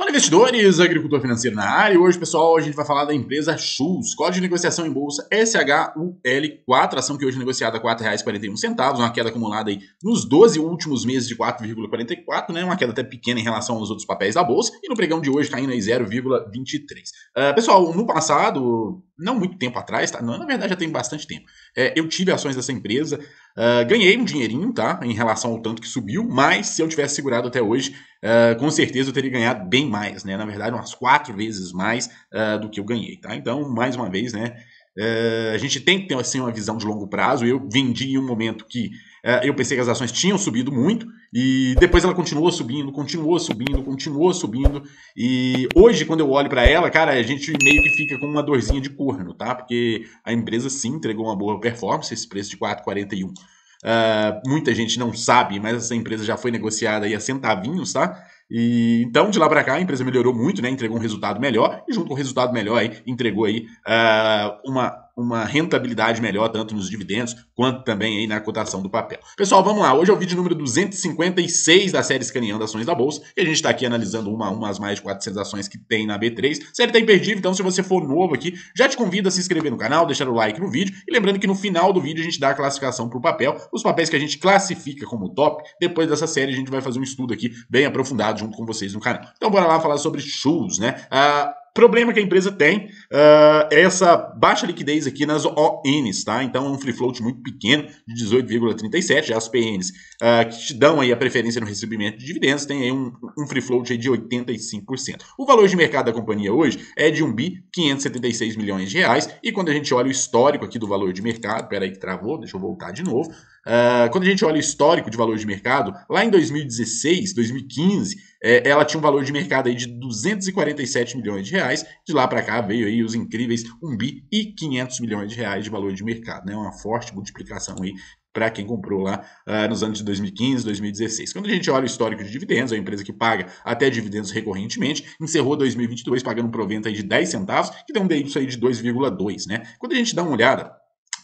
Fala investidores, agricultor financeiro na área. Hoje, pessoal, a gente vai falar da empresa Schultz, código de negociação em bolsa SHUL4, ação que hoje é negociada a R$ 4,41, uma queda acumulada aí nos 12 últimos meses de 4,44, né? Uma queda até pequena em relação aos outros papéis da bolsa e no pregão de hoje caindo aí 0,23. Uh, ah, pessoal, no passado, não muito tempo atrás, tá? Não, na verdade já tem bastante tempo. É, eu tive ações dessa empresa, uh, ganhei um dinheirinho, tá? Em relação ao tanto que subiu, mas se eu tivesse segurado até hoje, uh, com certeza eu teria ganhado bem mais, né? Na verdade, umas quatro vezes mais uh, do que eu ganhei, tá? Então, mais uma vez, né? a gente tem que ter assim, uma visão de longo prazo. Eu vendi em um momento que é, eu pensei que as ações tinham subido muito e depois ela continuou subindo, continuou subindo, continuou subindo. E hoje, quando eu olho para ela, cara, a gente meio que fica com uma dorzinha de corno, tá? Porque a empresa sim entregou uma boa performance, esse preço de 4,41. Uh, é, muita gente não sabe, mas essa empresa já foi negociada aí a centavinhos, tá? E, então, de lá para cá, a empresa melhorou muito, né? entregou um resultado melhor, e junto com o resultado melhor, aí, entregou aí, uh, uma, uma rentabilidade melhor, tanto nos dividendos quanto também aí na cotação do papel. Pessoal, vamos lá. Hoje é o vídeo número 256 da série Escaneando Ações da Bolsa, e a gente está aqui analisando uma a uma as mais de 400 ações que tem na B3. A série está imperdível, então se você for novo aqui, já te convido a se inscrever no canal, deixar o like no vídeo, e lembrando que no final do vídeo a gente dá a classificação para o papel, os papéis que a gente classifica como top. Depois dessa série a gente vai fazer um estudo aqui bem aprofundado junto com vocês no canal. Então bora lá falar sobre shoes, né? Ah, problema que a empresa tem uh, é essa baixa liquidez aqui nas ONs, tá? Então é um free float muito pequeno, de 18,37, as PNs uh, ah, que te dão aí a preferência no recebimento de dividendos, tem aí um, um free float de 85%. O valor de mercado da companhia hoje é de 1 bi 576 milhões de reais, e quando a gente olha o histórico aqui do valor de mercado, peraí que travou, deixa eu voltar de novo, Uh, quando a gente olha o histórico de valor de mercado, lá em 2016, 2015, é, ela tinha um valor de mercado aí de 247 milhões de reais. De lá para cá veio aí os incríveis 1 bi e 500 milhões de reais de valor de mercado, né? Uma forte multiplicação aí para quem comprou lá uh, nos anos de 2015, 2016. Quando a gente olha o histórico de dividendos, é uma empresa que paga até dividendos recorrentemente, encerrou 2022 pagando um provento aí de 10 centavos, que deu um DY aí de 2,2, né? Quando a gente dá uma olhada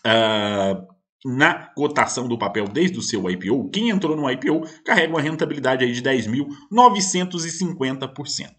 uh, na cotação do papel desde o seu IPO, quem entrou no IPO carrega uma rentabilidade aí de 10.950%.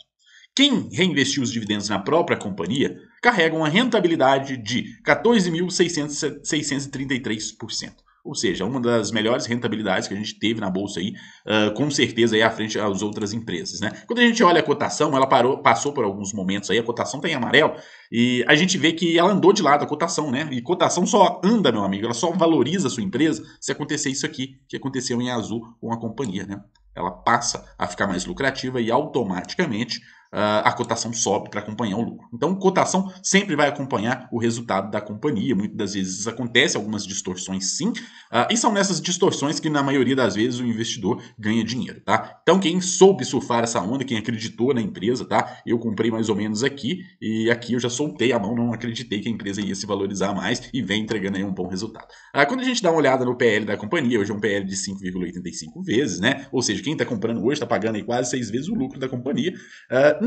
Quem reinvestiu os dividendos na própria companhia carrega uma rentabilidade de 14.633%. Ou seja, uma das melhores rentabilidades que a gente teve na bolsa aí, uh, com certeza aí à frente às outras empresas, né? Quando a gente olha a cotação, ela parou, passou por alguns momentos aí, a cotação está em amarelo e a gente vê que ela andou de lado a cotação, né? E cotação só anda, meu amigo, ela só valoriza a sua empresa se acontecer isso aqui que aconteceu em azul com a companhia, né? Ela passa a ficar mais lucrativa e automaticamente ah, a cotação sobe para acompanhar o lucro. Então, cotação sempre vai acompanhar o resultado da companhia. Muitas das vezes acontece algumas distorções, sim, ah, e são nessas distorções que, na maioria das vezes, o investidor ganha dinheiro, tá? Então, quem soube surfar essa onda, quem acreditou na empresa, tá? Eu comprei mais ou menos aqui e aqui eu já soltei a mão, não acreditei que a empresa ia se valorizar mais e vem entregando aí um bom resultado. Ah, quando a gente dá uma olhada no PL da companhia, hoje é um PL de 5,85 vezes, né? Ou seja, quem está comprando hoje está pagando aí quase seis vezes o lucro da companhia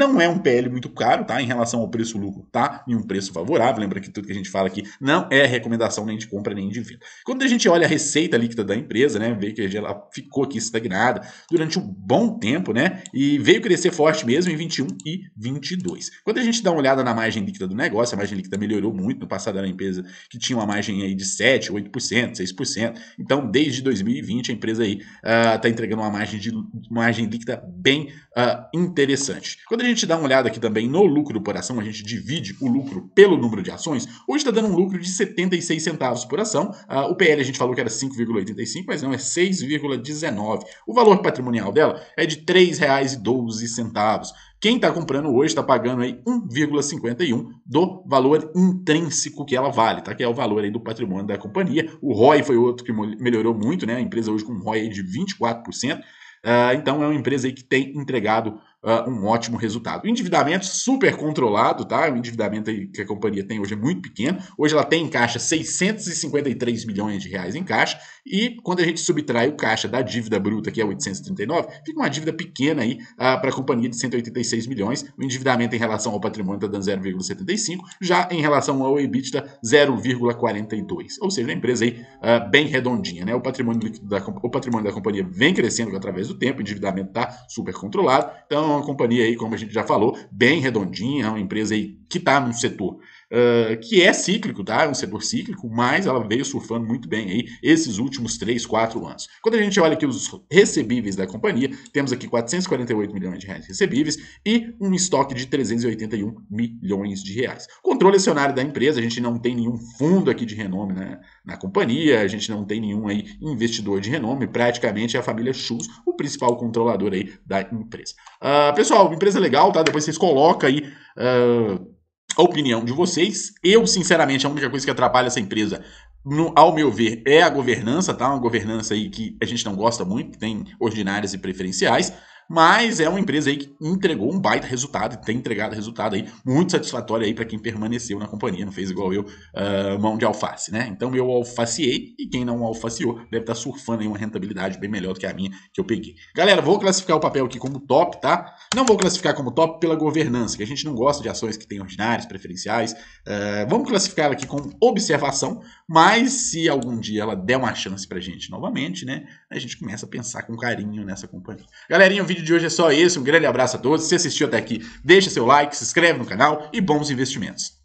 não é um PL muito caro, tá? Em relação ao preço-lucro, tá? Em um preço favorável. Lembra que tudo que a gente fala aqui não é recomendação nem de compra nem de venda. Quando a gente olha a receita líquida da empresa, né? Vê que ela ficou aqui estagnada durante um bom tempo, né? E veio crescer forte mesmo em 21 e 22. Quando a gente dá uma olhada na margem líquida do negócio, a margem líquida melhorou muito. No passado era uma empresa que tinha uma margem aí de 7, 8%, 6%. Então, desde 2020, a empresa aí está ah, entregando uma margem, de, margem líquida bem uh, interessante. Quando quando a gente dá uma olhada aqui também no lucro por ação, a gente divide o lucro pelo número de ações. Hoje está dando um lucro de 76 centavos por ação. Ah, o PL a gente falou que era 5,85, mas não, é 6,19. O valor patrimonial dela é de R$ 3,12. Quem está comprando hoje está pagando aí 1,51 do valor intrínseco que ela vale, tá? Que é o valor aí do patrimônio da companhia. O ROI foi outro que melhorou muito, né? A empresa hoje com um ROI de 24%. Uh, ah, então é uma empresa aí que tem entregado uh, um ótimo resultado. Endividamento super controlado, tá? O endividamento que a companhia tem hoje é muito pequeno. Hoje ela tem em caixa 653 milhões de reais em caixa e quando a gente subtrai o caixa da dívida bruta, que é 839, fica uma dívida pequena aí uh, ah, para a companhia de 186 milhões. O endividamento em relação ao patrimônio está dando 0,75, já em relação ao EBITDA 0,42. Ou seja, a empresa aí uh, bem redondinha, né? O patrimônio da, o patrimônio da companhia vem crescendo através do tempo, o endividamento está super controlado. Então uma companhia aí, como a gente já falou, bem redondinha, uma empresa aí que está num setor uh, que é cíclico, tá? É um setor cíclico, mas ela veio surfando muito bem aí esses últimos 3, 4 anos. Quando a gente olha aqui os recebíveis da companhia, temos aqui 448 milhões de reais recebíveis e um estoque de 381 milhões de reais. Controle acionário da empresa, a gente não tem nenhum fundo aqui de renome na, na companhia, a gente não tem nenhum aí investidor de renome, praticamente é a família Schultz, o principal controlador aí da empresa. Uh, pessoal, empresa legal, tá? Depois vocês colocam aí. Uh, a opinião de vocês. Eu, sinceramente, a única coisa que atrapalha essa empresa, no, ao meu ver, é a governança, tá? Uma governança aí que a gente não gosta muito, que tem ordinárias e preferenciais. Mas é uma empresa aí que entregou um baita resultado, e tem entregado resultado aí muito satisfatório aí para quem permaneceu na companhia, não fez igual eu, uh, mão de alface, né? Então eu alfaciei e quem não alfaciou deve estar tá surfando aí uma rentabilidade bem melhor do que a minha que eu peguei. Galera, vou classificar o papel aqui como top, tá? Não vou classificar como top pela governança, que a gente não gosta de ações que têm ordinários, preferenciais. Uh, vamos classificar aqui como observação, mas se algum dia ela der uma chance pra gente novamente, né? A gente começa a pensar com carinho nessa companhia. Galerinha, o vídeo vídeo de hoje é só esse. Um grande abraço a todos. Se assistiu até aqui, deixa seu like, se inscreve no canal e bons investimentos.